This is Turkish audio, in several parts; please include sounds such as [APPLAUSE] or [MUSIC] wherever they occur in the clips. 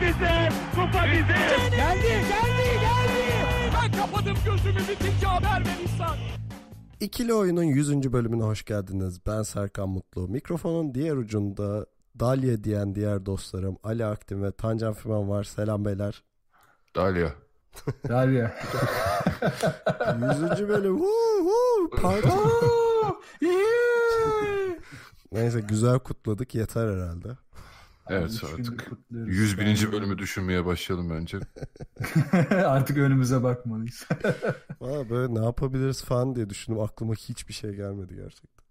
bizim, kupa bizim. Geldi, geldi, geldi. Ben kapadım gözümü bitince haber ver insan. İkili Oyun'un 100. bölümüne hoş geldiniz. Ben Serkan Mutlu. Mikrofonun diğer ucunda Dalya diyen diğer dostlarım Ali Aktin ve Tancan Fümen var. Selam beyler. Dalya. Dalya. 100. bölüm. woo huu, parti. Neyse güzel kutladık yeter herhalde. Evet artık 100 bininci bölümü düşünmeye başlayalım önce. [LAUGHS] artık önümüze bakmalıyız. [LAUGHS] Valla böyle ne yapabiliriz falan diye düşündüm. Aklıma hiçbir şey gelmedi gerçekten.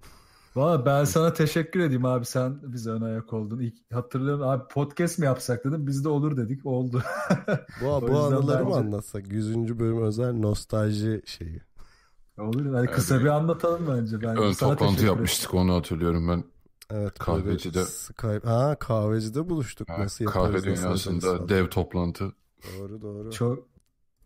Valla ben sana teşekkür edeyim abi sen bize ön ayak oldun. İlk, hatırlıyorum abi podcast mi yapsak dedim biz de olur dedik oldu. bu, [LAUGHS] bu anıları mı anlatsak? 100. bölüm özel nostalji şeyi. Olur yani evet. kısa bir anlatalım bence. Ben Ön toplantı yapmıştık onu hatırlıyorum ben Evet. Kahvecide. Skype. Ha kahvecide buluştuk. Ha, nasıl yaparız? Kahve dünyasında nasıl dev toplantı. Doğru doğru. Çok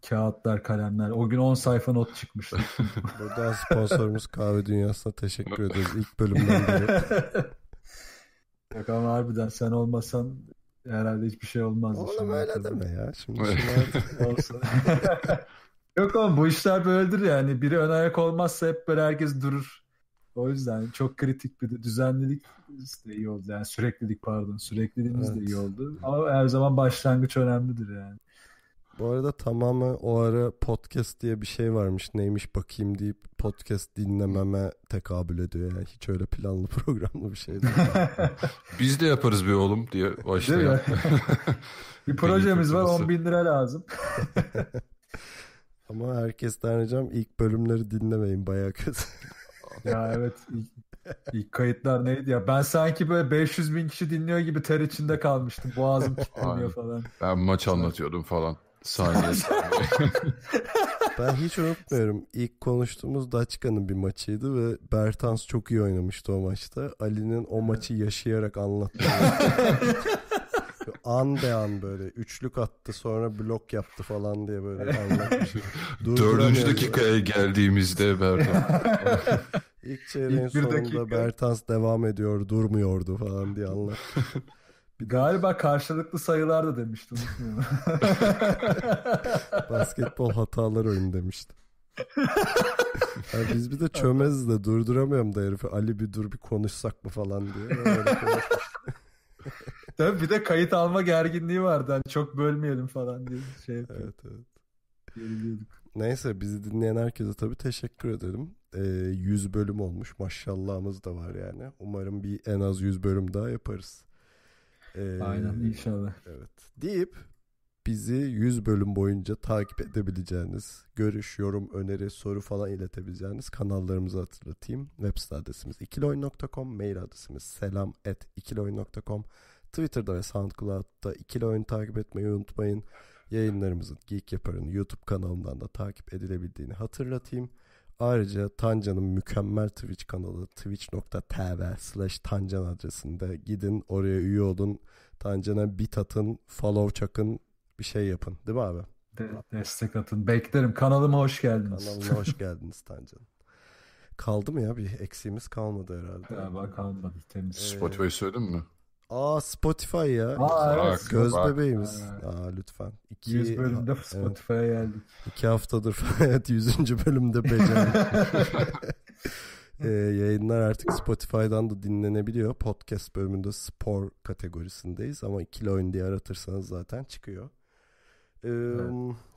kağıtlar, kalemler. O gün 10 sayfa not çıkmıştı. [LAUGHS] Buradan sponsorumuz Kahve Dünyası'na teşekkür [LAUGHS] ederiz. İlk bölümden beri. [LAUGHS] Yok ama harbiden sen olmasan herhalde hiçbir şey olmazdı. Oğlum öyle deme ya. Şimdi olsun. Yok oğlum bu işler böyledir yani. Biri ön ayak olmazsa hep böyle herkes durur. O yüzden çok kritik bir düzenlilik de iyi oldu. Yani süreklilik pardon. Sürekliliğimiz evet. de iyi oldu. Ama her zaman başlangıç önemlidir yani. Bu arada tamamı o ara podcast diye bir şey varmış. Neymiş bakayım deyip podcast dinlememe tekabül ediyor. Yani hiç öyle planlı [LAUGHS] programlı bir şey değil. [LAUGHS] Biz de yaparız bir oğlum diye başlıyor. [LAUGHS] bir projemiz var 10 bin lira lazım. Ama herkesten ricam ilk bölümleri dinlemeyin baya kötü ya evet ilk, ilk kayıtlar neydi ya ben sanki böyle 500 bin kişi dinliyor gibi ter içinde kalmıştım boğazım kilitleniyor falan. Ben maç anlatıyordum falan saniye. [LAUGHS] ben hiç unutmuyorum. İlk konuştuğumuz Daçka'nın bir maçıydı ve Bertans çok iyi oynamıştı o maçta. Ali'nin o maçı yaşayarak anlattı. [LAUGHS] an be an böyle üçlük attı sonra blok yaptı falan diye böyle [LAUGHS] anlatmış. Dördüncü dakikaya geldiğimizde Bertan. [LAUGHS] İlk çeyreğin İlk sonunda dakika. Bertans devam ediyor durmuyordu falan diye anlat. [LAUGHS] Galiba karşılıklı sayılar da demiştim. Basketbol hatalar oyunu demişti. yani biz bir de çömeziz de durduramıyorum da herifi. Ali bir dur bir konuşsak mı falan diye. Tabii bir de kayıt alma gerginliği vardı. Hani çok bölmeyelim falan diye şey yapıyorduk. Evet evet. Geriliyorduk. Neyse bizi dinleyen herkese tabii teşekkür ederim. Ee, 100 bölüm olmuş. Maşallahımız da var yani. Umarım bir en az 100 bölüm daha yaparız. Ee, Aynen inşallah. Evet. Deyip bizi 100 bölüm boyunca takip edebileceğiniz, görüş, yorum, öneri, soru falan iletebileceğiniz kanallarımızı hatırlatayım. Web site adresimiz ikiloyun.com, mail adresimiz selam at ikiloyun.com. Twitter'da ve SoundCloud'da ikili oyun takip etmeyi unutmayın. Yayınlarımızın Geek Yapar'ın YouTube kanalından da takip edilebildiğini hatırlatayım. Ayrıca Tancan'ın mükemmel Twitch kanalı twitch.tv slash Tancan adresinde gidin oraya üye olun. Tancan'a bit atın, follow çakın, bir şey yapın değil mi abi? De destek atın. Beklerim. Kanalıma hoş geldiniz. Kanalıma hoş [LAUGHS] geldiniz Tancan. Kaldı mı ya? Bir eksiğimiz kalmadı herhalde. Galiba kalmadı. Temiz. Ee, Spotify söyledin mi? Aa Spotify ya. Aa, evet. Bak, Göz bak. bebeğimiz. Aa, lütfen. İki, 100 bölümde Spotify'a evet. geldik. İki haftadır hayat [LAUGHS] 100. bölümde becerdik. [LAUGHS] ee, yayınlar artık Spotify'dan da dinlenebiliyor. Podcast bölümünde spor kategorisindeyiz ama ikili oyun diye aratırsanız zaten çıkıyor. Ee, evet.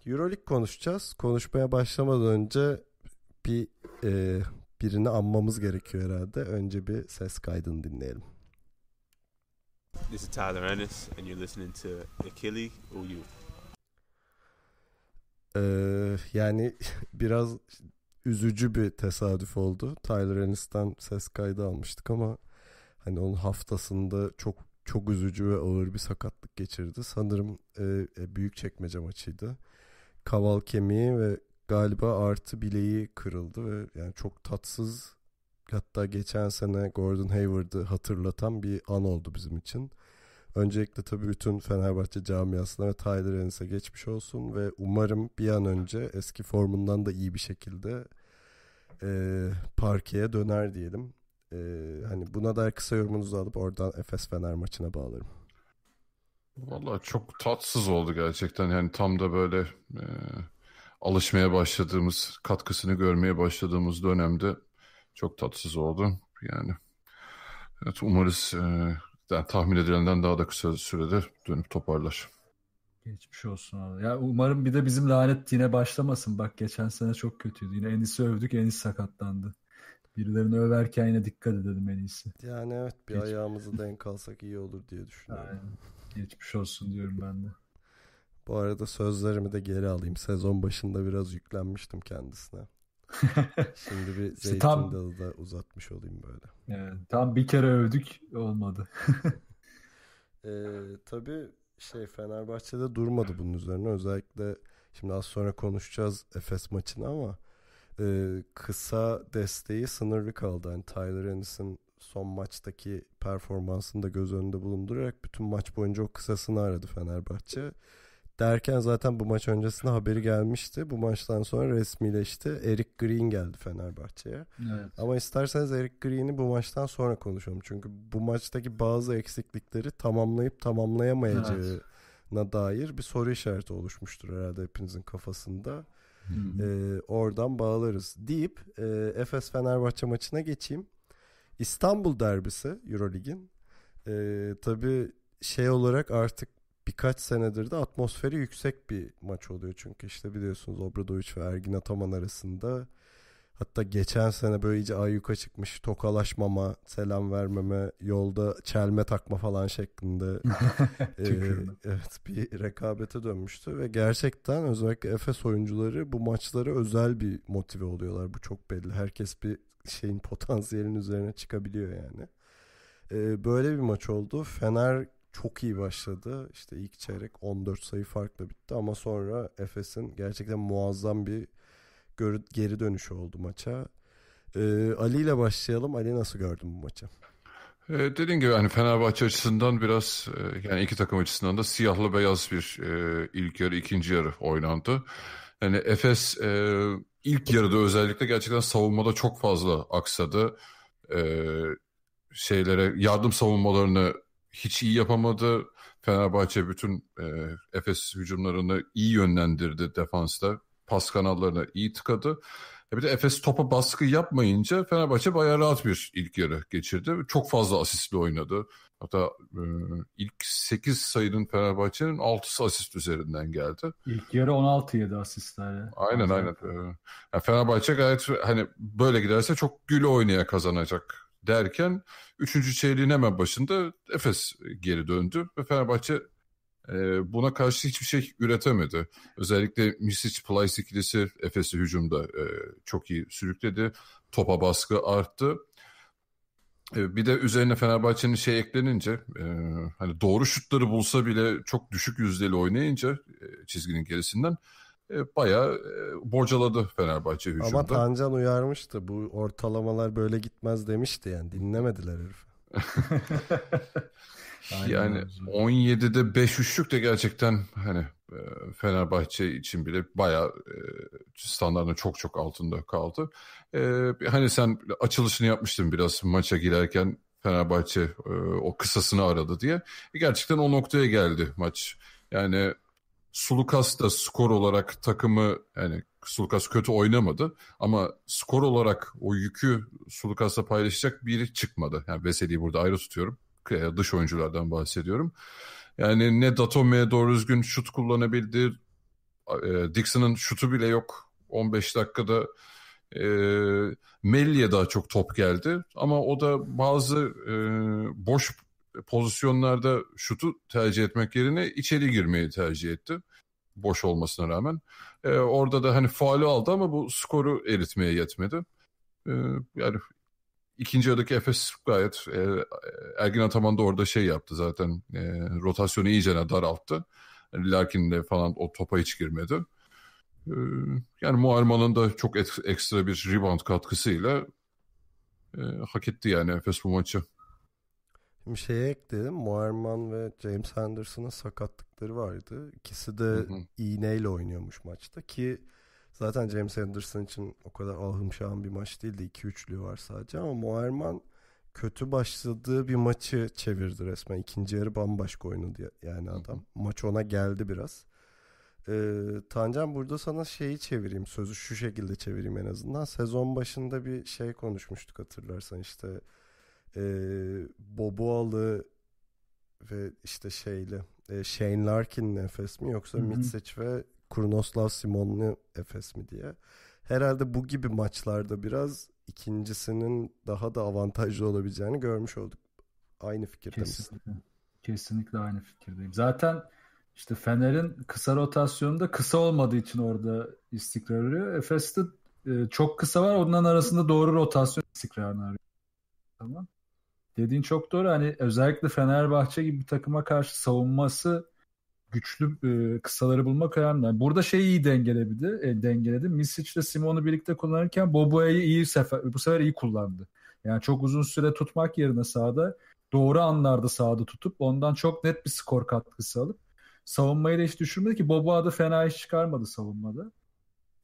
Euroleague konuşacağız. Konuşmaya başlamadan önce bir e, birini anmamız gerekiyor herhalde. Önce bir ses kaydını dinleyelim. This is Tyler Ennis and you're listening to Achille OU. Ee, yani biraz üzücü bir tesadüf oldu. Tyler Ennis'ten ses kaydı almıştık ama hani onun haftasında çok çok üzücü ve ağır bir sakatlık geçirdi. Sanırım e, e büyük çekmece maçıydı. Kaval kemiği ve galiba artı bileği kırıldı ve yani çok tatsız Hatta geçen sene Gordon Hayward'ı hatırlatan bir an oldu bizim için. Öncelikle tabii bütün Fenerbahçe camiasına ve Tyler Ennis'e geçmiş olsun ve umarım bir an önce eski formundan da iyi bir şekilde e, parkeye döner diyelim. E, hani buna dair kısa yorumunuzu alıp oradan Efes Fener maçına bağlarım. Valla çok tatsız oldu gerçekten. Yani tam da böyle e, alışmaya başladığımız, katkısını görmeye başladığımız dönemde çok tatsız oldu yani. Evet umarız e, yani tahmin edilenden daha da kısa sürede dönüp toparlar. Geçmiş olsun abi. Ya umarım bir de bizim lanet yine başlamasın. Bak geçen sene çok kötüydü. Yine Enis'i övdük, Enis sakatlandı. Birilerini överken yine dikkat edelim en iyisi. Yani evet bir Geç... ayağımızı denk alsak iyi olur diye düşünüyorum. Aynen. Geçmiş olsun diyorum ben de. Bu arada sözlerimi de geri alayım. Sezon başında biraz yüklenmiştim kendisine. [LAUGHS] Şimdi bir zeytin tam, dalı da uzatmış olayım böyle. Yani tam bir kere övdük olmadı. [LAUGHS] ee, tabii şey Fenerbahçe'de durmadı bunun üzerine. Özellikle şimdi az sonra konuşacağız Efes maçını ama e, kısa desteği sınırlı kaldı. Yani Tyler Ennis'in son maçtaki performansını da göz önünde bulundurarak bütün maç boyunca o kısasını aradı Fenerbahçe derken zaten bu maç öncesinde haberi gelmişti. Bu maçtan sonra resmileşti. Eric Green geldi Fenerbahçe'ye. Evet. Ama isterseniz Eric Green'i bu maçtan sonra konuşalım. Çünkü bu maçtaki bazı eksiklikleri tamamlayıp tamamlayamayacağına evet. dair bir soru işareti oluşmuştur herhalde hepinizin kafasında. Hmm. Ee, oradan bağlarız deyip e, Efes Fenerbahçe maçına geçeyim. İstanbul derbisi Eurolig'in. Ee, tabii şey olarak artık birkaç senedir de atmosferi yüksek bir maç oluyor. Çünkü işte biliyorsunuz Obradoviç ve Ergin Ataman arasında hatta geçen sene böyle iyice ayyuka çıkmış tokalaşmama, selam vermeme, yolda çelme takma falan şeklinde [LAUGHS] e, evet bir rekabete dönmüştü ve gerçekten özellikle Efes oyuncuları bu maçlara özel bir motive oluyorlar. Bu çok belli. Herkes bir şeyin potansiyelin üzerine çıkabiliyor yani. E, böyle bir maç oldu. Fener çok iyi başladı. İşte ilk çeyrek 14 sayı farklı bitti ama sonra Efes'in gerçekten muazzam bir geri dönüşü oldu maça. Ee, Ali ile başlayalım. Ali nasıl gördün bu maçı? Ee, dediğim gibi hani Fenerbahçe açısından biraz e, yani iki takım açısından da siyahlı beyaz bir e, ilk yarı ikinci yarı oynandı. Yani Efes e, ilk yarıda özellikle gerçekten savunmada çok fazla aksadı. E, şeylere yardım savunmalarını hiç iyi yapamadı. Fenerbahçe bütün e, Efes hücumlarını iyi yönlendirdi defansta. Pas kanallarına iyi tıkadı. E bir de Efes topa baskı yapmayınca Fenerbahçe bayağı rahat bir ilk yarı geçirdi. Çok fazla asistli oynadı. Hatta e, ilk 8 sayının Fenerbahçe'nin 6'sı asist üzerinden geldi. İlk yarı 16 yedi asistler. Yani. Aynen aynen. E, yani Fenerbahçe gayet hani böyle giderse çok gül oynaya kazanacak derken 3. çeyreğin hemen başında Efes geri döndü ve Fenerbahçe e, buna karşı hiçbir şey üretemedi. Özellikle Misic Plyce ikilisi Efes'i hücumda e, çok iyi sürükledi. Topa baskı arttı. E, bir de üzerine Fenerbahçe'nin şey eklenince e, hani doğru şutları bulsa bile çok düşük yüzdeli oynayınca e, çizginin gerisinden e, bayağı e, borcaladı Fenerbahçe hücumda. Ama Tancan uyarmıştı bu ortalamalar böyle gitmez demişti yani dinlemediler herif. [LAUGHS] yani 17'de 5 üçlük de gerçekten hani e, Fenerbahçe için bile bayağı e, standartın çok çok altında kaldı. E, hani sen açılışını yapmıştın biraz maça girerken Fenerbahçe e, o kısasını aradı diye. gerçekten o noktaya geldi maç. Yani Sulukas da skor olarak takımı yani Sulukas kötü oynamadı ama skor olarak o yükü Sulukas'la paylaşacak biri çıkmadı. Yani Veseli'yi burada ayrı tutuyorum. Dış oyunculardan bahsediyorum. Yani ne Datome'ye doğru düzgün şut kullanabildi. E, Dixon'ın şutu bile yok. 15 dakikada e, Melli'ye daha çok top geldi. Ama o da bazı e, boş pozisyonlarda şutu tercih etmek yerine içeri girmeyi tercih etti boş olmasına rağmen. E, orada da hani faali aldı ama bu skoru eritmeye yetmedi. E, yani ikinci yarıdaki Efes gayet e, Ergin Ataman da orada şey yaptı zaten e, rotasyonu iyice daralttı. Larkin de falan o topa hiç girmedi. E, yani Muharman'ın da çok et, ekstra bir rebound katkısıyla e, hak etti yani Efes bu maçı bir şey ekledim. Moerman ve James Henderson'ın sakatlıkları vardı. İkisi de hı hı. iğneyle oynuyormuş maçta ki zaten James Henderson için o kadar ahım şahım bir maç değildi. 2 üçlü var sadece ama Moerman kötü başladığı bir maçı çevirdi resmen. İkinci yarı bambaşka oynadı yani adam. Hı hı. Maç ona geldi biraz. Ee, Tancan burada sana şeyi çevireyim. Sözü şu şekilde çevireyim en azından. Sezon başında bir şey konuşmuştuk hatırlarsan işte e, Boboalı ve işte şeyli e, Shane Larkin nefes mi yoksa Mitsic ve Kurnoslav Simon'lu Efes mi diye. Herhalde bu gibi maçlarda biraz ikincisinin daha da avantajlı olabileceğini görmüş olduk. Aynı fikirde Kesinlikle. Misin? Kesinlikle aynı fikirdeyim. Zaten işte Fener'in kısa rotasyonunda kısa olmadığı için orada istikrar arıyor. Efes'te çok kısa var. Ondan arasında doğru rotasyon istikrarını arıyor. Tamam dediğin çok doğru. Hani özellikle Fenerbahçe gibi bir takıma karşı savunması güçlü e, kısaları bulmak önemli. Yani burada şeyi iyi dengeledi. E, dengeledi. Misic ile Simon'u birlikte kullanırken Boboya'yı iyi sefer, bu sefer iyi kullandı. Yani çok uzun süre tutmak yerine sahada doğru anlarda sahada tutup ondan çok net bir skor katkısı alıp savunmayı da hiç düşürmedi ki Boboa da fena iş çıkarmadı savunmada.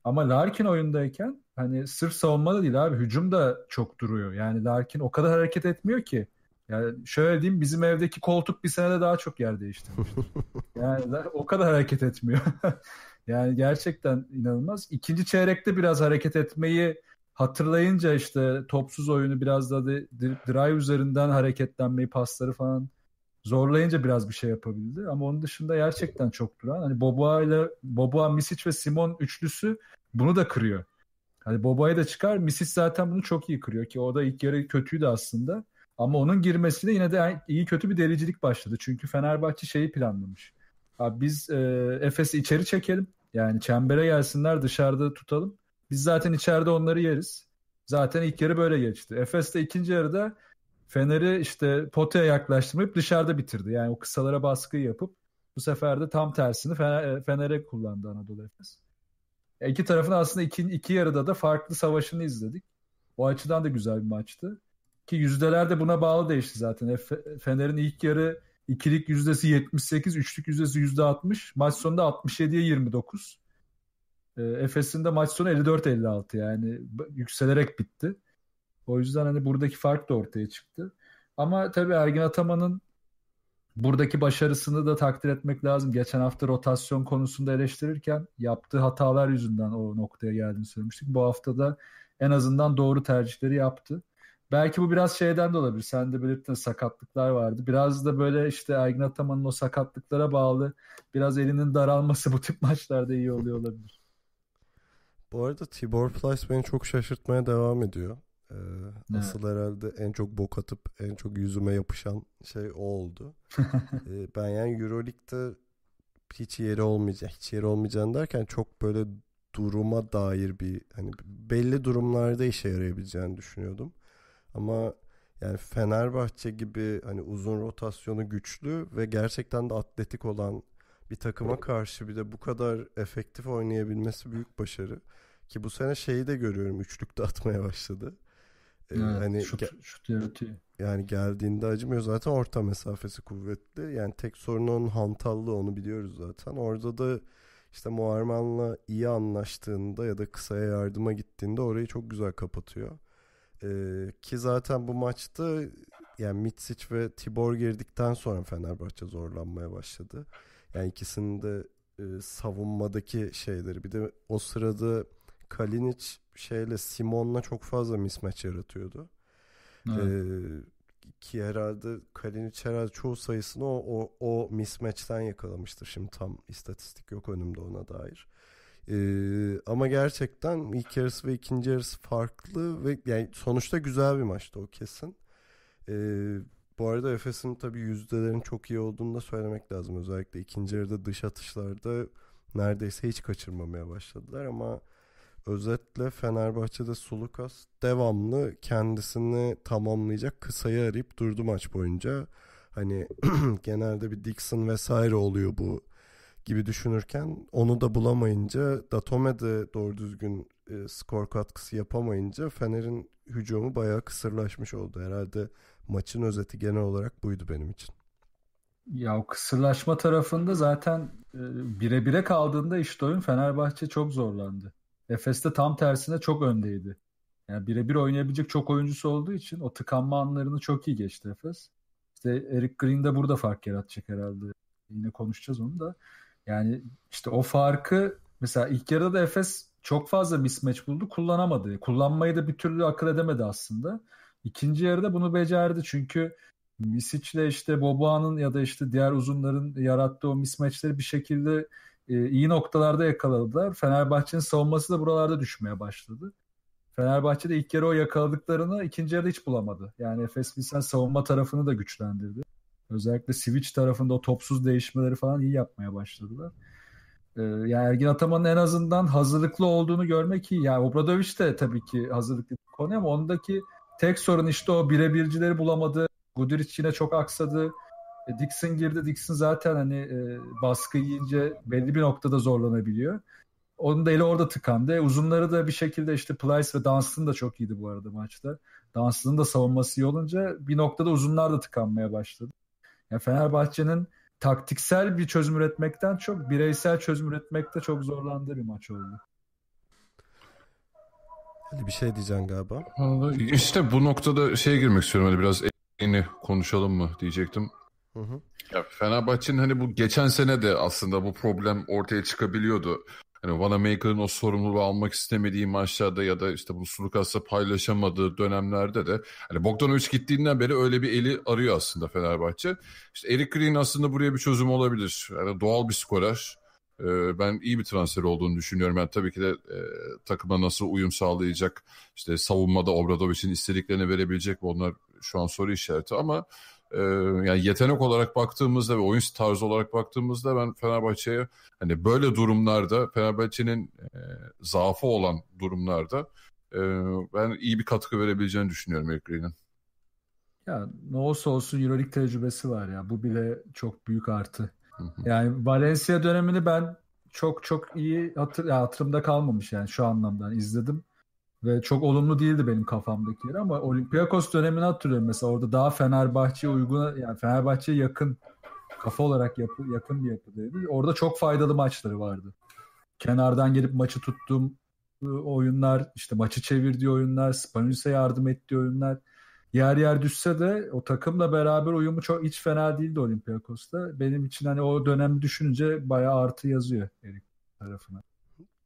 Ama Larkin oyundayken hani sırf savunma da değil abi hücum da çok duruyor. Yani Larkin o kadar hareket etmiyor ki. Yani şöyle diyeyim bizim evdeki koltuk bir senede daha çok yer değiştirmiş. [LAUGHS] yani o kadar hareket etmiyor. [LAUGHS] yani gerçekten inanılmaz. İkinci çeyrekte biraz hareket etmeyi hatırlayınca işte topsuz oyunu biraz da drive üzerinden hareketlenmeyi pasları falan zorlayınca biraz bir şey yapabildi. Ama onun dışında gerçekten çok duran. Hani Boboa ile Boboa, Misic ve Simon üçlüsü bunu da kırıyor. Hani Boba'yı da çıkar. Misic zaten bunu çok iyi kırıyor ki o da ilk yarı kötüydü aslında. Ama onun girmesine yine de iyi kötü bir delicilik başladı. Çünkü Fenerbahçe şeyi planlamış. Abi biz e, Efes'i içeri çekelim. Yani çembere gelsinler dışarıda tutalım. Biz zaten içeride onları yeriz. Zaten ilk yarı böyle geçti. Efes de ikinci yarıda Fener'i işte potaya yaklaştırmayıp dışarıda bitirdi. Yani o kısalara baskı yapıp bu sefer de tam tersini e, Fener'e kullandı Anadolu Efes. E, iki tarafın aslında iki, iki yarıda da farklı savaşını izledik. O açıdan da güzel bir maçtı. Ki yüzdeler de buna bağlı değişti zaten. E, Fener'in ilk yarı ikilik yüzdesi 78, üçlük yüzdesi yüzde 60. Maç sonunda 67'ye 29. Efes'in de maç sonu 54-56 yani yükselerek bitti. O yüzden hani buradaki fark da ortaya çıktı. Ama tabii Ergin Ataman'ın buradaki başarısını da takdir etmek lazım. Geçen hafta rotasyon konusunda eleştirirken yaptığı hatalar yüzünden o noktaya geldiğini söylemiştik. Bu hafta da en azından doğru tercihleri yaptı. Belki bu biraz şeyden de olabilir. Sen de belirttin sakatlıklar vardı. Biraz da böyle işte Ergin Ataman'ın o sakatlıklara bağlı biraz elinin daralması bu tip maçlarda iyi oluyor olabilir. Bu arada Tibor Plyce beni çok şaşırtmaya devam ediyor. Ee, evet. Asıl herhalde en çok bok atıp en çok yüzüme yapışan şey o oldu. [LAUGHS] ee, ben yani Euroleague'de hiç yeri olmayacak. Hiç yeri olmayacağını derken çok böyle duruma dair bir hani belli durumlarda işe yarayabileceğini düşünüyordum. Ama yani Fenerbahçe gibi hani uzun rotasyonu güçlü ve gerçekten de atletik olan bir takıma karşı bir de bu kadar efektif oynayabilmesi büyük başarı. Ki bu sene şeyi de görüyorum üçlükte atmaya başladı. Ee, evet, hani şut, ge- şut Yani geldiğinde acımıyor zaten orta mesafesi kuvvetli. Yani tek sorun onun hantallığı onu biliyoruz zaten. Orada da işte Muharman'la iyi anlaştığında ya da kısaya yardıma gittiğinde orayı çok güzel kapatıyor. Ee, ki zaten bu maçta yani Mitsic ve Tibor girdikten sonra Fenerbahçe zorlanmaya başladı. Yani ikisinin de e, savunmadaki şeyleri bir de o sırada Kalinic şeyle Simon'la çok fazla mismatch yaratıyordu. Evet. Ee, ki herhalde Kalinic herhalde çoğu sayısını o, o, o mismatch'ten yakalamıştır. Şimdi tam istatistik yok önümde ona dair. Ee, ama gerçekten ilk yarısı ve ikinci yarısı farklı ve yani sonuçta güzel bir maçtı o kesin. Ee, bu arada Efes'in tabi yüzdelerin çok iyi olduğunu da söylemek lazım. Özellikle ikinci yarıda dış atışlarda neredeyse hiç kaçırmamaya başladılar ama Özetle Fenerbahçe'de Sulukas devamlı kendisini tamamlayacak kısayı arayıp durdu maç boyunca. Hani [CLEARS THROAT] genelde bir Dixon vesaire oluyor bu gibi düşünürken onu da bulamayınca Datome de doğru düzgün e, skor katkısı yapamayınca Fener'in hücumu bayağı kısırlaşmış oldu. Herhalde maçın özeti genel olarak buydu benim için. Ya o kısırlaşma tarafında zaten e, bire bire kaldığında işte oyun Fenerbahçe çok zorlandı. Efes'te tam tersine çok öndeydi. Yani birebir oynayabilecek çok oyuncusu olduğu için o tıkanma anlarını çok iyi geçti Efes. İşte Eric Green de burada fark yaratacak herhalde. Yine konuşacağız onu da. Yani işte o farkı mesela ilk yarıda da Efes çok fazla mismatch buldu. Kullanamadı. Kullanmayı da bir türlü akıl edemedi aslında. İkinci yarıda bunu becerdi. Çünkü Misic'le işte Boboğan'ın ya da işte diğer uzunların yarattığı o mismatchleri bir şekilde e, iyi noktalarda yakaladılar. Fenerbahçe'nin savunması da buralarda düşmeye başladı. Fenerbahçe de ilk yarı o yakaladıklarını ikinci yarıda hiç bulamadı. Yani Efes Pilsen savunma tarafını da güçlendirdi. Özellikle switch tarafında o topsuz değişmeleri falan iyi yapmaya başladılar. E, yani Ergin Ataman'ın en azından hazırlıklı olduğunu görmek iyi. Yani Obradoviç de tabii ki hazırlıklı bir konu ama ondaki tek sorun işte o birebircileri bulamadı. Guduric yine çok aksadı. E, Dixon girdi. Dixon zaten hani e, baskı yiyince belli bir noktada zorlanabiliyor. Onun da eli orada tıkandı. E, uzunları da bir şekilde işte Plyce ve Dunstan da çok iyiydi bu arada maçta. Dunstan'ın da savunması iyi olunca bir noktada uzunlar da tıkanmaya başladı. Yani Fenerbahçe'nin taktiksel bir çözüm üretmekten çok bireysel çözüm üretmekte çok zorlandığı bir maç oldu. Hadi bir şey diyeceksin galiba. İşte bu noktada şeye girmek istiyorum. Hani biraz yeni konuşalım mı diyecektim. Hı hı. Fenerbahçe'nin hani bu geçen sene de aslında bu problem ortaya çıkabiliyordu. Hani Wanamaker'ın o sorumluluğu almak istemediği maçlarda ya da işte bu Sulukas'la paylaşamadığı dönemlerde de hani Bogdanovic gittiğinden beri öyle bir eli arıyor aslında Fenerbahçe. İşte Eric Green aslında buraya bir çözüm olabilir. Yani doğal bir skorer. Ee, ben iyi bir transfer olduğunu düşünüyorum. Yani tabii ki de e, takıma nasıl uyum sağlayacak, işte savunmada Obradovic'in istediklerini verebilecek mi onlar şu an soru işareti ama ee, yani yetenek olarak baktığımızda ve oyun tarzı olarak baktığımızda ben Fenerbahçe'ye hani böyle durumlarda Fenerbahçe'nin e, zaafı olan durumlarda e, ben iyi bir katkı verebileceğini düşünüyorum Eric Ya ne olsa olsun Euroleague tecrübesi var ya bu bile çok büyük artı. Yani Valencia dönemini ben çok çok iyi hatır, ya hatırımda kalmamış yani şu anlamda izledim. Ve çok olumlu değildi benim kafamdaki kafamdakiler ama Olympiakos dönemini hatırlıyorum mesela orada daha Fenerbahçe'ye uygun yani Fenerbahçe'ye yakın kafa olarak yapı, yakın bir yapıdaydı. Orada çok faydalı maçları vardı. Kenardan gelip maçı tuttuğum ıı, oyunlar, işte maçı çevirdiği oyunlar, Spanulis'e yardım ettiği oyunlar. Yer yer düşse de o takımla beraber uyumu çok hiç fena değildi Olympiakos'ta. Benim için hani o dönem düşününce bayağı artı yazıyor Erik tarafına.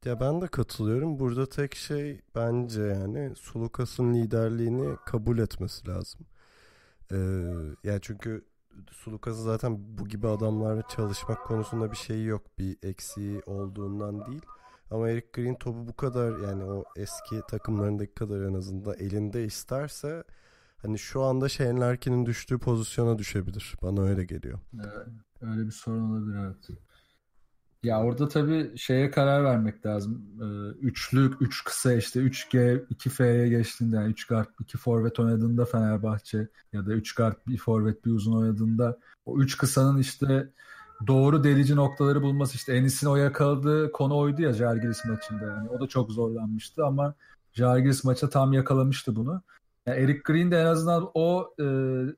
Ya ben de katılıyorum. Burada tek şey bence yani Sulukas'ın liderliğini kabul etmesi lazım. Ee, yani çünkü Sulukas'ın zaten bu gibi adamlarla çalışmak konusunda bir şey yok. Bir eksiği olduğundan değil. Ama Eric Green topu bu kadar yani o eski takımlarındaki kadar en azından elinde isterse hani şu anda Shane Larkin'in düştüğü pozisyona düşebilir. Bana öyle geliyor. Evet, öyle bir sorun olabilir artık. Ya orada tabii şeye karar vermek lazım. Ee, Üçlük, üç kısa işte 3G, 2F'ye geçtiğinde yani 3 guard, 2 forvet oynadığında Fenerbahçe ya da 3 guard, bir forvet, bir uzun oynadığında o üç kısanın işte doğru delici noktaları bulması işte Enis'in o yakaladığı konu oydu ya Jargiris maçında yani. O da çok zorlanmıştı ama Jargiris maça tam yakalamıştı bunu. Yani Eric Green de en azından o e,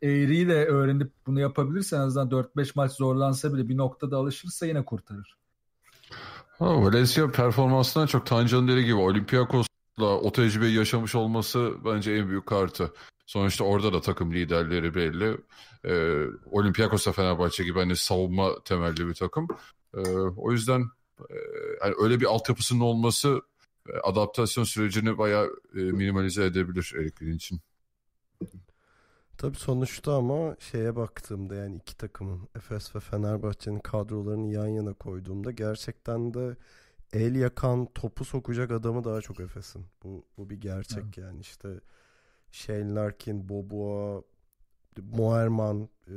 eğriyle öğrenip bunu yapabilirse en azından 4-5 maç zorlansa bile bir noktada alışırsa yine kurtarır. Ha, Valencia performansından çok Tancan dediği gibi Olympiakos'la o tecrübeyi yaşamış olması bence en büyük kartı. Sonuçta orada da takım liderleri belli. Ee, da Fenerbahçe gibi hani savunma temelli bir takım. Ee, o yüzden e, yani öyle bir altyapısının olması e, adaptasyon sürecini bayağı e, minimalize edebilir Erik için. Tabii sonuçta ama şeye baktığımda yani iki takımın Efes ve Fenerbahçe'nin kadrolarını yan yana koyduğumda gerçekten de el yakan topu sokacak adamı daha çok Efes'in. Bu, bu bir gerçek evet. yani işte Shane Larkin, Boboa, Moerman e,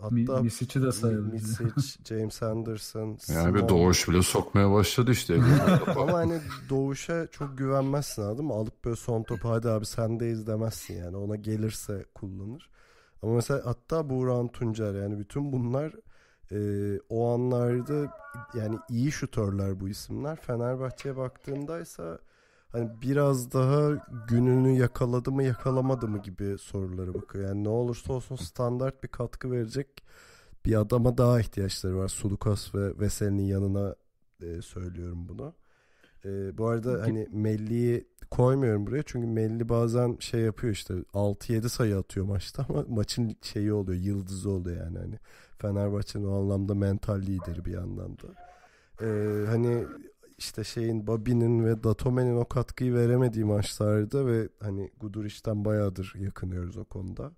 hatta Misic'i de sayabiliriz. Misic, [LAUGHS] James Anderson. Yani bir doğuş bile sokmaya başladı işte. [LAUGHS] Ama hani doğuşa çok güvenmezsin adam, Alıp böyle son topu hadi abi sendeyiz demezsin yani. Ona gelirse kullanır. Ama mesela hatta Buğran Tuncer yani bütün bunlar e, o anlarda yani iyi şutörler bu isimler. Fenerbahçe'ye baktığımdaysa ise hani biraz daha gününü yakaladı mı yakalamadı mı gibi soruları bakıyor. Yani ne olursa olsun standart bir katkı verecek bir adama daha ihtiyaçları var. Sulukas ve Veseli'nin yanına e, söylüyorum bunu. E, bu arada hani Melli'yi koymuyorum buraya çünkü Melli bazen şey yapıyor işte 6-7 sayı atıyor maçta ama [LAUGHS] maçın şeyi oluyor yıldızı oluyor yani hani Fenerbahçe'nin o anlamda mental lideri bir yandan da. E, hani işte şeyin babinin ve Datome'nin o katkıyı veremediği maçlarda ve hani Guduric'den bayağıdır yakınıyoruz o konuda.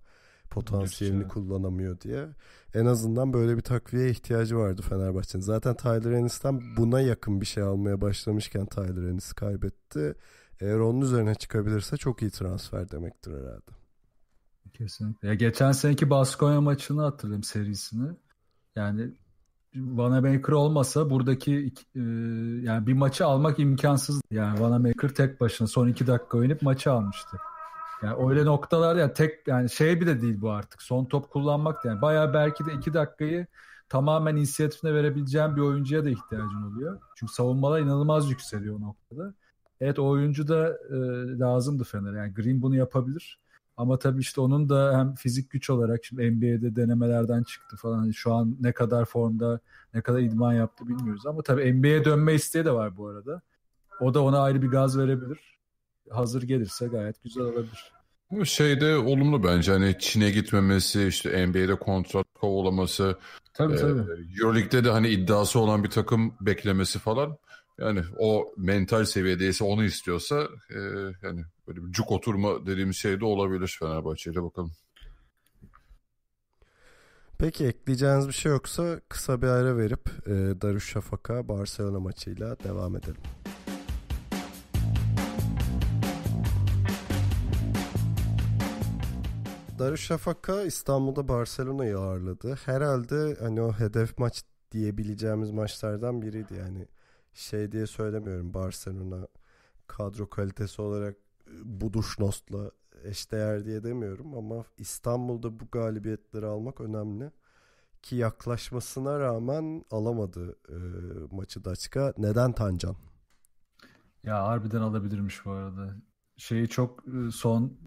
Potansiyelini Gerçi. kullanamıyor diye. En azından böyle bir takviye ihtiyacı vardı Fenerbahçe'nin. Zaten Tyler Ennis'ten buna yakın bir şey almaya başlamışken Tyler Ennis'i kaybetti. Eğer onun üzerine çıkabilirse çok iyi transfer demektir herhalde. Kesinlikle. Ya geçen seneki Baskonya maçını hatırlayayım serisini. Yani Wanamaker olmasa buradaki e, yani bir maçı almak imkansız. Yani Wanamaker tek başına son iki dakika oynayıp maçı almıştı. Yani öyle noktalar ya tek yani şey bile değil bu artık. Son top kullanmak yani bayağı belki de iki dakikayı tamamen inisiyatifine verebileceğin bir oyuncuya da ihtiyacın oluyor. Çünkü savunmalar inanılmaz yükseliyor o noktada. Evet o oyuncu da e, lazımdı Fener. Yani Green bunu yapabilir. Ama tabii işte onun da hem fizik güç olarak şimdi NBA'de denemelerden çıktı falan. Hani şu an ne kadar formda, ne kadar idman yaptı bilmiyoruz. Ama tabii NBA'ye dönme isteği de var bu arada. O da ona ayrı bir gaz verebilir. Hazır gelirse gayet güzel olabilir. Bu de olumlu bence. Hani Çin'e gitmemesi, işte NBA'de kontrat kovalaması. Tabii ee, tabii. Euroleague'de de hani iddiası olan bir takım beklemesi falan. Yani o mental seviyedeyse onu istiyorsa e, yani böyle bir cuk oturma dediğim şey de olabilir Fenerbahçe'yle bakalım. Peki ekleyeceğiniz bir şey yoksa kısa bir ara verip e, Darüşşafaka Barcelona maçıyla devam edelim. Darüşşafaka İstanbul'da Barcelona'yı ağırladı. Herhalde hani o hedef maç diyebileceğimiz maçlardan biriydi yani şey diye söylemiyorum Barcelona kadro kalitesi olarak e, bu duşnostla eşdeğer diye demiyorum ama İstanbul'da bu galibiyetleri almak önemli ki yaklaşmasına rağmen alamadı e, maçı Daçka. Neden Tancan? Ya harbiden alabilirmiş bu arada. Şeyi çok e, son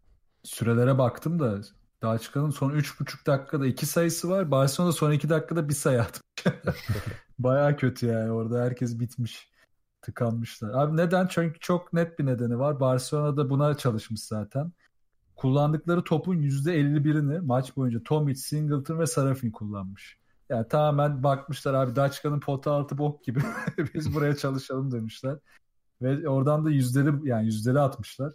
sürelere baktım da Daçka'nın son 3,5 dakikada 2 sayısı var. Barcelona son 2 dakikada 1 sayı atmış. [LAUGHS] Baya kötü yani orada herkes bitmiş. Tıkanmışlar. Abi neden? Çünkü çok net bir nedeni var. Barcelona da buna çalışmış zaten. Kullandıkları topun %51'ini maç boyunca Tomic, Singleton ve Sarafin kullanmış. Yani tamamen bakmışlar abi Daçka'nın pota altı bok gibi. [LAUGHS] Biz buraya çalışalım demişler. Ve oradan da yüzdeli yani yüzdeli atmışlar.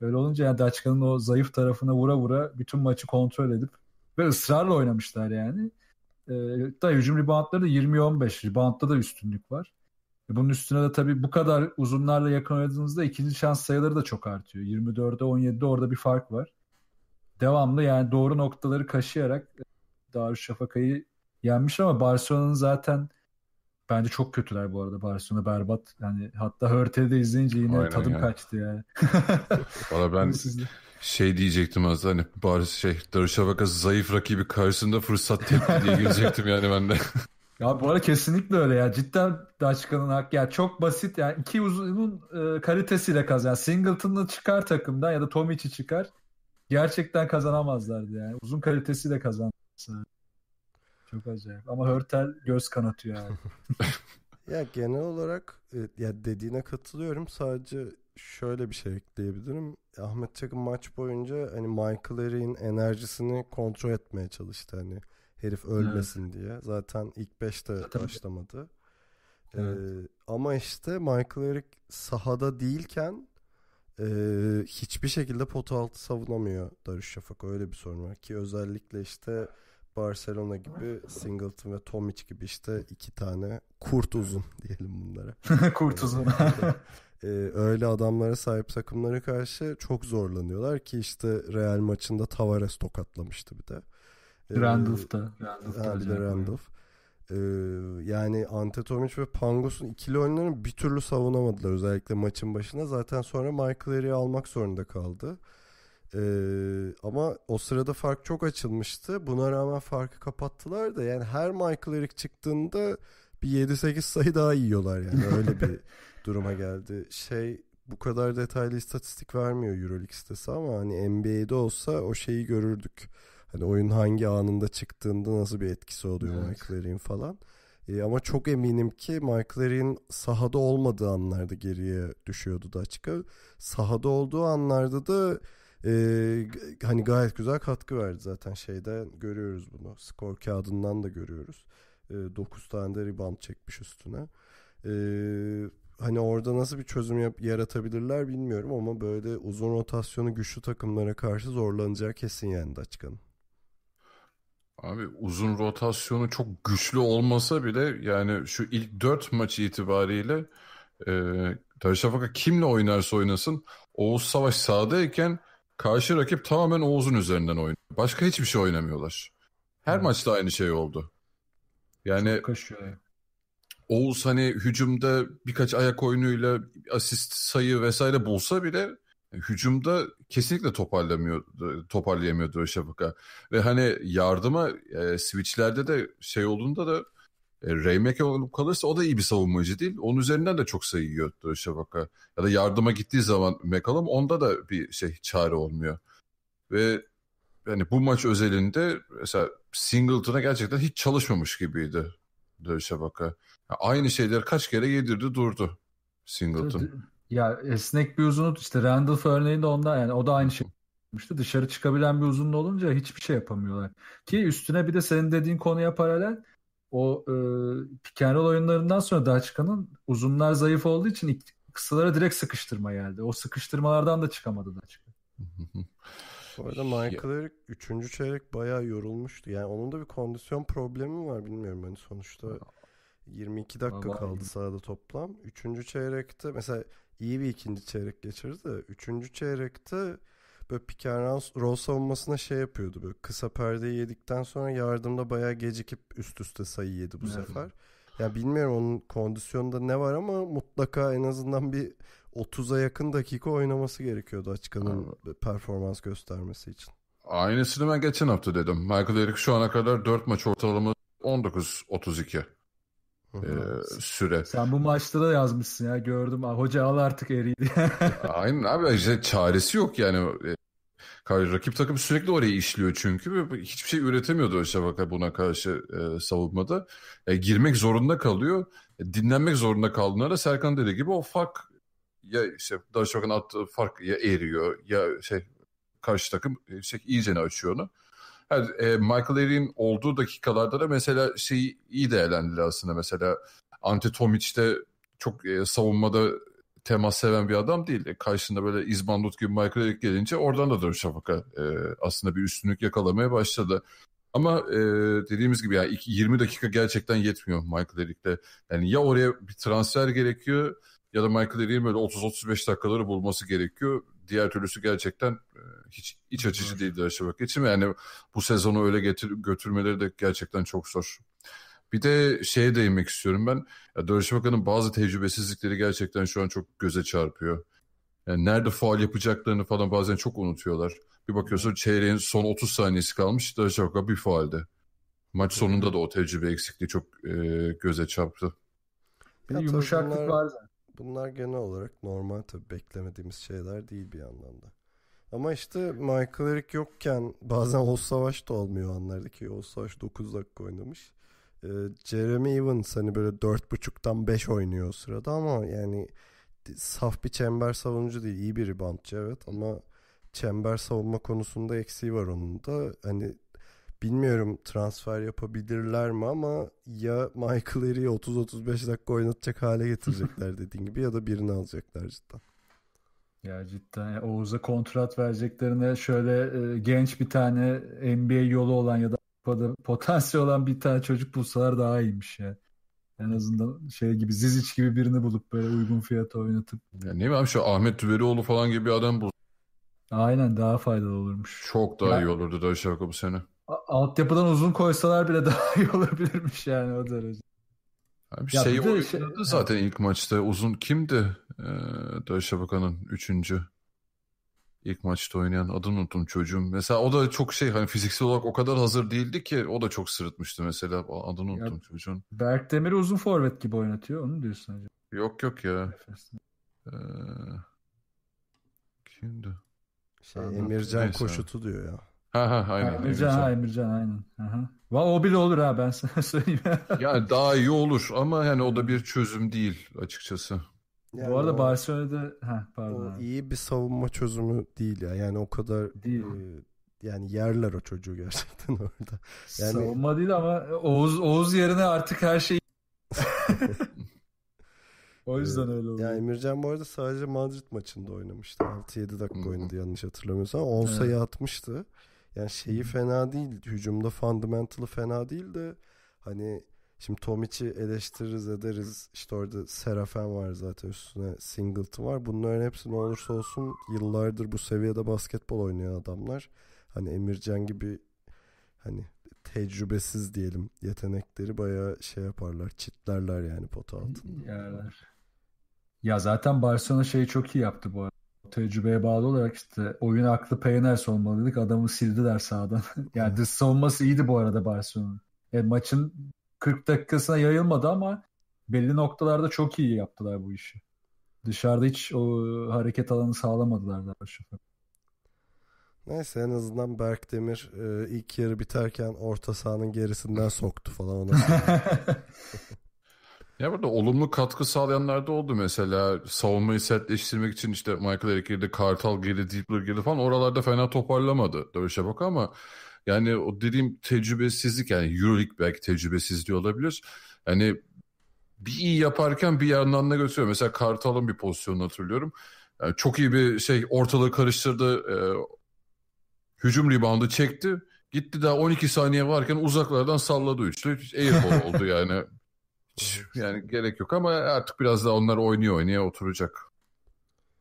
Öyle olunca yani Daçka'nın o zayıf tarafına vura vura bütün maçı kontrol edip ve ısrarla oynamışlar yani. E, ee, da hücum reboundları da 20-15. Reboundda da üstünlük var. E, bunun üstüne de tabii bu kadar uzunlarla yakın oynadığınızda ikinci şans sayıları da çok artıyor. 24'e 17'de orada bir fark var. Devamlı yani doğru noktaları kaşıyarak e, Darüşşafaka'yı yenmiş ama Barcelona'nın zaten Bence çok kötüler bu arada Barcelona berbat. Yani hatta Hörte'de izleyince yine Aynen tadım ya. kaçtı yani. [LAUGHS] Valla ben şey diyecektim az hani Paris şey Darüşşafaka zayıf rakibi karşısında fırsat tepki diye girecektim yani ben de. [LAUGHS] Ya bu arada kesinlikle öyle ya. Cidden Daşkanın hak ya çok basit yani iki uzunun e, kalitesiyle kazan. Singleton'la çıkar takımdan ya da Tomic'i çıkar. Gerçekten kazanamazlardı yani. Uzun kalitesiyle kazandı. Çok acayip. Ama Hörtel göz kanatıyor abi. [LAUGHS] ya genel olarak e, ya dediğine katılıyorum. Sadece şöyle bir şey ekleyebilirim. Ahmet Çakın maç boyunca hani Michael Eri'nin enerjisini kontrol etmeye çalıştı hani herif ölmesin evet. diye. Zaten ilk 5'te başlamadı. E, evet. Ee, ama işte Michael Eric sahada değilken e, hiçbir şekilde pota altı savunamıyor Darüşşafaka öyle bir sorun var ki özellikle işte Barcelona gibi Singleton ve Tomic gibi işte iki tane kurt uzun [LAUGHS] diyelim bunlara. [LAUGHS] kurt uzun. [LAUGHS] ee, öyle adamlara sahip takımlara karşı çok zorlanıyorlar ki işte Real maçında Tavares tokatlamıştı bir de. Ee, Randolph'ta. Randolph'ta. Randolph. Ee, yani Antetomic ve Pangos'un ikili oyunlarını bir türlü savunamadılar özellikle maçın başına Zaten sonra Michael Eri'yi almak zorunda kaldı. Ee, ama o sırada fark çok açılmıştı. Buna rağmen farkı kapattılar da yani her Michael Eric çıktığında bir 7-8 sayı daha yiyorlar yani öyle bir [LAUGHS] duruma geldi. Şey bu kadar detaylı istatistik vermiyor EuroLeague sitesi ama hani NBA'de olsa o şeyi görürdük. Hani oyun hangi anında çıktığında nasıl bir etkisi oluyor evet. Michael Eric'in falan. Ee, ama çok eminim ki Michael Eric'in sahada olmadığı anlarda geriye düşüyordu da açık. Sahada olduğu anlarda da e, hani gayet güzel katkı verdi zaten şeyde görüyoruz bunu. Skor kağıdından da görüyoruz. E, ee, 9 tane de rebound çekmiş üstüne. E, hani orada nasıl bir çözüm yap- yaratabilirler bilmiyorum ama böyle uzun rotasyonu güçlü takımlara karşı zorlanacağı kesin yani Daçkan'ın. Abi uzun rotasyonu çok güçlü olmasa bile yani şu ilk dört maç itibariyle e, Darüşşafaka kimle oynarsa oynasın Oğuz Savaş sahadayken Karşı rakip tamamen Oğuz'un üzerinden oynuyor. Başka hiçbir şey oynamıyorlar. Her evet. maçta aynı şey oldu. Yani Oğuz hani hücumda birkaç ayak oyunuyla asist sayı vesaire bulsa bile e, hücumda kesinlikle toparlamıyordu, toparlayamıyordu Şafak'a. Ve hani yardıma e, switchlerde de şey olduğunda da e, Reymek olup kalırsa o da iyi bir savunmacı değil. Onun üzerinden de çok sayı yiyor Şafak'a. Ya da yardıma gittiği zaman Mekalım onda da bir şey çare olmuyor. Ve yani bu maç özelinde mesela Singleton'a gerçekten hiç çalışmamış gibiydi Şafak'a. Yani aynı şeyler kaç kere yedirdi durdu Singleton. Ya esnek bir uzunluk işte Randolph örneğinde onda yani o da aynı şey yapmıştı. Dışarı çıkabilen bir uzun olunca hiçbir şey yapamıyorlar. Ki üstüne bir de senin dediğin konuya paralel o e, pick oyunlarından sonra daha çıkanın uzunlar zayıf olduğu için kısalara direkt sıkıştırma geldi. O sıkıştırmalardan da çıkamadı daha çıkan. [LAUGHS] Bu arada Michael Eric 3. çeyrek bayağı yorulmuştu. Yani onun da bir kondisyon problemi var bilmiyorum. Hani sonuçta 22 dakika Vallahi kaldı sahada toplam. 3. çeyrekte mesela iyi bir ikinci çeyrek geçirdi de 3. çeyrekte böyle pick and roll savunmasına şey yapıyordu böyle kısa perdeyi yedikten sonra yardımda bayağı gecikip üst üste sayı yedi bu evet. sefer. Yani bilmiyorum onun kondisyonunda ne var ama mutlaka en azından bir 30'a yakın dakika oynaması gerekiyordu Açkan'ın evet. performans göstermesi için. Aynısını ben geçen hafta dedim. Michael Eric şu ana kadar 4 maç ortalama 19-32 e, süre. Sen bu maçta da yazmışsın ya gördüm. Hoca al artık eriydi. Aynen abi işte çaresi yok yani. E, rakip takım sürekli oraya işliyor çünkü. Hiçbir şey üretemiyordu Şabaka buna karşı e, savunmada. E, girmek zorunda kalıyor. E, dinlenmek zorunda kaldığında Serkan dediği gibi o fark ya işte Daşokan attığı fark ya eriyor ya şey karşı takım işte şey, iyicene açıyor onu yani, e, Michael Eric'in olduğu dakikalarda da mesela şeyi iyi değerlendirdi aslında. Mesela Ante Tomic de çok e, savunmada temas seven bir adam değildi. Karşında böyle izbandut gibi Michael Eric gelince oradan da Darüşşafaka e, aslında bir üstünlük yakalamaya başladı. Ama e, dediğimiz gibi yani 20 dakika gerçekten yetmiyor Michael Eric'le. Yani ya oraya bir transfer gerekiyor ya da Michael Eric'in böyle 30-35 dakikaları bulması gerekiyor. Diğer türlüsü gerçekten e, hiç iç açıcı evet. değildi aşağı için. Yani bu sezonu öyle getir, götürmeleri de gerçekten çok zor. Bir de şeye değinmek istiyorum ben. Dönüşbakan'ın bazı tecrübesizlikleri gerçekten şu an çok göze çarpıyor. Yani nerede faal yapacaklarını falan bazen çok unutuyorlar. Bir bakıyorsun çeyreğin son 30 saniyesi kalmış. Dönüşbakan bir faalde. Maç sonunda da o tecrübe eksikliği çok e, göze çarptı. Bir yumuşaklık var zaten. Bunlar genel olarak normal tabi beklemediğimiz şeyler değil bir yandan da. Ama işte Michael Eric yokken [LAUGHS] bazen o Savaş da olmuyor anlarda ki o Savaş 9 dakika oynamış. Ee, Jeremy Evans hani böyle 4.5'tan 5 oynuyor o sırada ama yani saf bir çember savunucu değil. iyi bir reboundçı evet ama çember savunma konusunda eksiği var onun da. Hani bilmiyorum transfer yapabilirler mi ama ya Michael Eri'yi 30-35 dakika oynatacak hale getirecekler [LAUGHS] dediğin gibi ya da birini alacaklar cidden. Ya cidden Oğuz'a kontrat vereceklerine şöyle e, genç bir tane NBA yolu olan ya da [LAUGHS] potansiyel olan bir tane çocuk bulsalar daha iyiymiş ya. En azından şey gibi Zizic gibi birini bulup böyle uygun fiyata oynatıp. Ya ne bileyim şu Ahmet Tüverioğlu falan gibi bir adam bul. Aynen daha faydalı olurmuş. Çok daha ya, iyi olurdu da Şarkı bu sene altyapıdan uzun koysalar bile [LAUGHS] daha iyi olabilirmiş yani o derece. Bir ya şey oynadı şey, zaten he. ilk maçta uzun kimdi? Ee, Döşebakan'ın üçüncü ilk maçta oynayan adını unuttum çocuğum. Mesela o da çok şey hani fiziksel olarak o kadar hazır değildi ki o da çok sırıtmıştı mesela adını unuttum ya, çocuğun. Berk Demir'i uzun forvet gibi oynatıyor onu diyorsun acaba? Yok yok ya. Ee, kimdi? Şey, Emircan Koşut'u diyor ya. Ha ha aynen. Ha, Emircan, ha Emircan aynen. Aha. o bile olur ha ben [LAUGHS] sana söyleyeyim. yani daha iyi olur ama yani o da bir çözüm değil açıkçası. Yani Bu arada o, Barcelona'da ha pardon. O iyi bir savunma çözümü değil ya. Yani o kadar değil. E, yani yerler o çocuğu gerçekten [LAUGHS] orada. Yani savunma değil ama Oğuz Oğuz yerine artık her şey [LAUGHS] O yüzden öyle oldu. Yani Emircan bu arada sadece Madrid maçında oynamıştı. 6-7 dakika oynadı yanlış hatırlamıyorsam. 10 evet. sayı atmıştı yani şeyi fena değil. Hücumda fundamental'ı fena değil de hani şimdi Tomic'i eleştiririz ederiz. İşte orada Serafen var zaten üstüne Singleton var. Bunların hepsi ne olursa olsun yıllardır bu seviyede basketbol oynayan adamlar. Hani Emircan gibi hani tecrübesiz diyelim yetenekleri bayağı şey yaparlar çitlerler yani pota altında. Yerler. Ya zaten Barcelona şeyi çok iyi yaptı bu arada tecrübeye bağlı olarak işte oyun aklı Peynes olmalı dedik. Adamı sildiler sağdan. [LAUGHS] yani dış savunması iyiydi bu arada Barcelona'nın. Yani e, maçın 40 dakikasına yayılmadı ama belli noktalarda çok iyi yaptılar bu işi. Dışarıda hiç o hareket alanı sağlamadılar daha şoför. Neyse en azından Berk Demir e, ilk yarı biterken orta sahanın gerisinden [LAUGHS] soktu falan ona. [LAUGHS] Ya burada olumlu katkı sağlayanlar da oldu mesela. Savunmayı sertleştirmek için işte Michael Eric girdi, Kartal girdi, Deepler girdi falan. Oralarda fena toparlamadı dövüşe bak ama yani o dediğim tecrübesizlik yani Euroleague belki tecrübesizliği olabilir. Yani bir iyi yaparken bir yandan da götürüyor. Mesela Kartal'ın bir pozisyonunu hatırlıyorum. Yani çok iyi bir şey ortalığı karıştırdı. E, hücum reboundu çekti. Gitti daha 12 saniye varken uzaklardan salladı üçlü. [LAUGHS] Airball oldu yani. Şey. yani gerek yok ama artık biraz daha onlar oynuyor oynaya oturacak.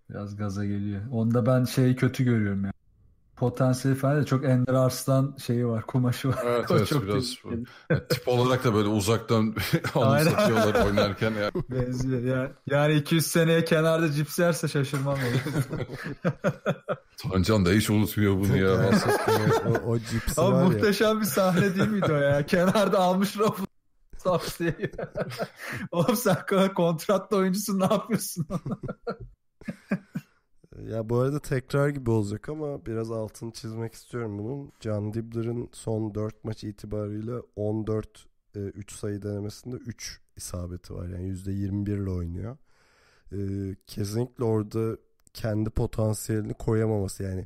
Biraz gaza geliyor. Onda ben şeyi kötü görüyorum ya. Potansiyel falan da çok Ender Arslan şeyi var, kumaşı var. Evet, [LAUGHS] evet çok biraz yani tip olarak da böyle uzaktan anımsatıyorlar [LAUGHS] oynarken. [LAUGHS] Yani. Benziyor yani. Yani 200 seneye kenarda cips yerse şaşırmam. Tancan da hiç unutmuyor bunu ya. o, o cipsi Ama var muhteşem ya. bir sahne değil miydi o ya? Kenarda almış rafı hasta hapse. [LAUGHS] Oğlum sen kontratta oyuncusun ne yapıyorsun? [LAUGHS] ya bu arada tekrar gibi olacak ama biraz altını çizmek istiyorum bunun. Can Dibbler'ın son 4 maç itibarıyla 14 e, 3 sayı denemesinde 3 isabeti var. Yani %21 ile oynuyor. E, kesinlikle orada kendi potansiyelini koyamaması yani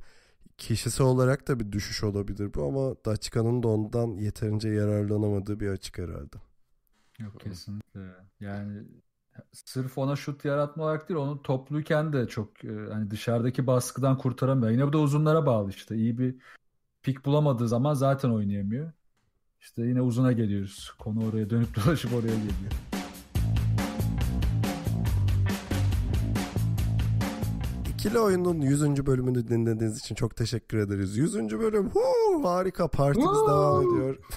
kişisel olarak da bir düşüş olabilir bu ama Daçka'nın da ondan yeterince yararlanamadığı bir açık herhalde. Yok kesinlikle. Yani sırf ona şut yaratma olarak değil onu topluyken de çok e, hani dışarıdaki baskıdan kurtaramıyor. Yine bu da uzunlara bağlı işte. İyi bir pik bulamadığı zaman zaten oynayamıyor. İşte yine uzuna geliyoruz. Konu oraya dönüp [LAUGHS] dolaşıp oraya geliyor. İkili Oyun'un 100. bölümünü dinlediğiniz için çok teşekkür ederiz. 100. bölüm huu, harika partimiz devam ediyor. [LAUGHS]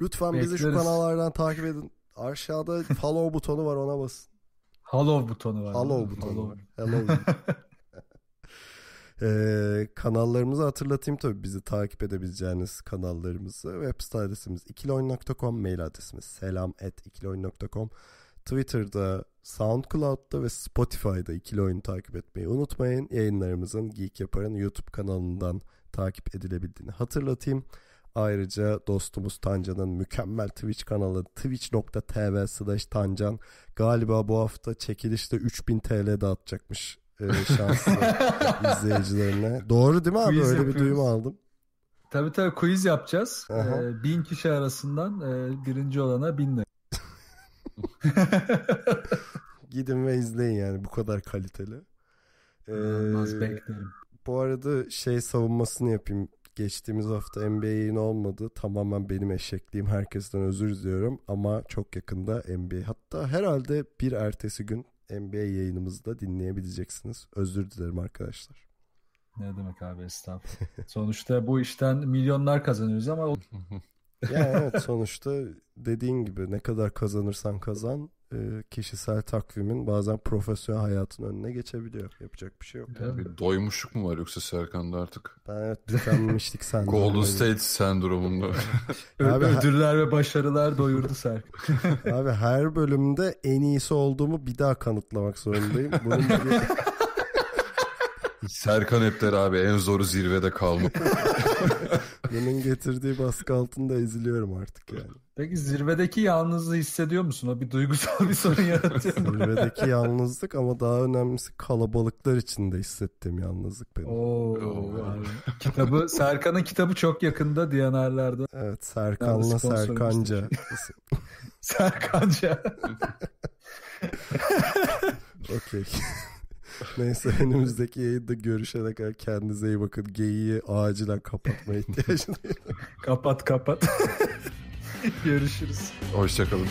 Lütfen Bekleriz. bizi şu kanallardan takip edin. Aşağıda follow butonu var ona basın. Follow butonu var. Follow butonu Hello. [LAUGHS] ee, kanallarımızı hatırlatayım tabii bizi takip edebileceğiniz kanallarımızı. Web site adresimiz ikiloyun.com, mail adresimiz selam at ikiloyun.com. Twitter'da, SoundCloud'da ve Spotify'da ikili oyunu takip etmeyi unutmayın. Yayınlarımızın Geek Yapar'ın YouTube kanalından takip edilebildiğini hatırlatayım. Ayrıca dostumuz Tancan'ın mükemmel Twitch kanalı twitch.tv slash Tancan galiba bu hafta çekilişte 3000 TL dağıtacakmış e, şanslı [LAUGHS] izleyicilerine. Doğru değil mi abi? Quiz Öyle yapıyoruz. bir duyum aldım. Tabii tabii quiz yapacağız. Ee, bin kişi arasından e, birinci olana bin lira. [LAUGHS] Gidin ve izleyin yani bu kadar kaliteli. Ee, beklerim. Bu arada şey savunmasını yapayım geçtiğimiz hafta NBA yayın olmadı. Tamamen benim eşekliğim. Herkesten özür diliyorum ama çok yakında NBA hatta herhalde bir ertesi gün NBA yayınımızı da dinleyebileceksiniz. Özür dilerim arkadaşlar. Ne demek abi estağfurullah. [LAUGHS] sonuçta bu işten milyonlar kazanıyoruz ama [LAUGHS] yani evet sonuçta dediğin gibi ne kadar kazanırsan kazan e, kişisel takvimin bazen profesyonel hayatın önüne geçebiliyor. Yapacak bir şey yok. Yani. Bir doymuşluk mu var yoksa Serkan'da artık? Ben evet tükenmişlik [LAUGHS] sendromu. Golden State sendromunda. Abi, Ödüller ve başarılar doyurdu Serkan. [LAUGHS] Abi her bölümde en iyisi olduğumu bir daha kanıtlamak zorundayım. Bunun bir... Serkan Epter abi en zoru zirvede kalmak. [LAUGHS] Bunun getirdiği baskı altında eziliyorum artık yani. Peki zirvedeki yalnızlığı hissediyor musun? O bir duygusal bir sorun yaratıyor. zirvedeki yalnızlık ama daha önemlisi kalabalıklar içinde hissettiğim yalnızlık benim. Oo, Oo. Yani. kitabı Serkan'ın kitabı çok yakında Diyanerler'de. Evet Serkan'la Serkanca. [LAUGHS] Serkanca. [LAUGHS] Okey. [LAUGHS] Neyse önümüzdeki yayında görüşene kadar kendinize iyi bakın. Geyiği acilen kapatma ihtiyacı duyuyorum. kapat kapat. [LAUGHS] Görüşürüz. Hoşçakalın.